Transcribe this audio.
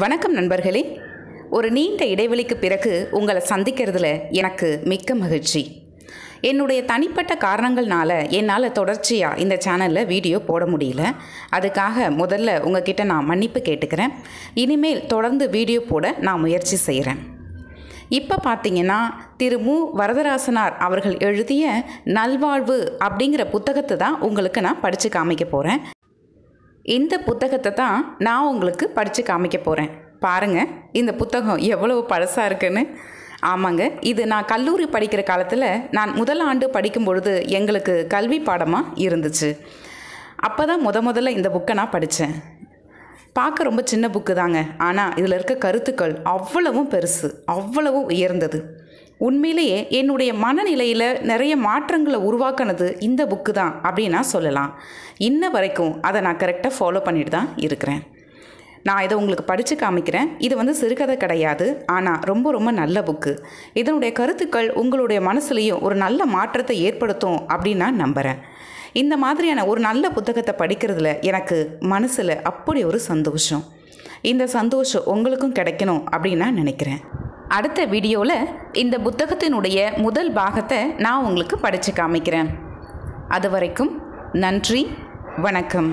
வணக்கம் நண்பர்களே ஒரு நீண்ட இடைவெளிக்கு பிறகு உங்களை சந்திக்கிறதுல எனக்கு மிக்க மகிழ்ச்சி என்னுடைய தனிப்பட்ட காரணங்கள்னால என்னால் தொடர்ச்சியாக இந்த சேனலில் வீடியோ போட முடியல அதுக்காக முதல்ல உங்ககிட்ட நான் மன்னிப்பு கேட்டுக்கிறேன் இனிமேல் தொடர்ந்து வீடியோ போட நான் முயற்சி செய்கிறேன் இப்போ பார்த்தீங்கன்னா திரு மு வரதராசனார் அவர்கள் எழுதிய நல்வாழ்வு அப்படிங்கிற புத்தகத்தை தான் உங்களுக்கு நான் படித்து காமிக்க போகிறேன் இந்த புத்தகத்தை தான் நான் உங்களுக்கு படித்து காமிக்க போகிறேன் பாருங்கள் இந்த புத்தகம் எவ்வளவு பழசாக இருக்குன்னு ஆமாங்க இது நான் கல்லூரி படிக்கிற காலத்தில் நான் முதல் ஆண்டு படிக்கும் பொழுது எங்களுக்கு கல்வி பாடமாக இருந்துச்சு அப்போ தான் முத முதல்ல இந்த புக்கை நான் படித்தேன் பார்க்க ரொம்ப சின்ன புக்கு தாங்க ஆனால் இதில் இருக்க கருத்துக்கள் அவ்வளவும் பெருசு அவ்வளவும் உயர்ந்தது உண்மையிலேயே என்னுடைய மனநிலையில் நிறைய மாற்றங்களை உருவாக்கினது இந்த புக்கு தான் அப்படின்னா சொல்லலாம் இன்ன வரைக்கும் அதை நான் கரெக்டாக ஃபாலோ பண்ணிட்டு தான் இருக்கிறேன் நான் இதை உங்களுக்கு படித்து காமிக்கிறேன் இது வந்து சிறுகதை கிடையாது ஆனால் ரொம்ப ரொம்ப நல்ல புக்கு இதனுடைய கருத்துக்கள் உங்களுடைய மனசுலேயும் ஒரு நல்ல மாற்றத்தை ஏற்படுத்தும் அப்படின்னு நான் நம்புகிறேன் இந்த மாதிரியான ஒரு நல்ல புத்தகத்தை படிக்கிறதுல எனக்கு மனசில் அப்படி ஒரு சந்தோஷம் இந்த சந்தோஷம் உங்களுக்கும் கிடைக்கணும் அப்படின்னு நான் நினைக்கிறேன் அடுத்த வீடியோவில் இந்த புத்தகத்தினுடைய முதல் பாகத்தை நான் உங்களுக்கு படித்து காமிக்கிறேன் அது வரைக்கும் நன்றி வணக்கம்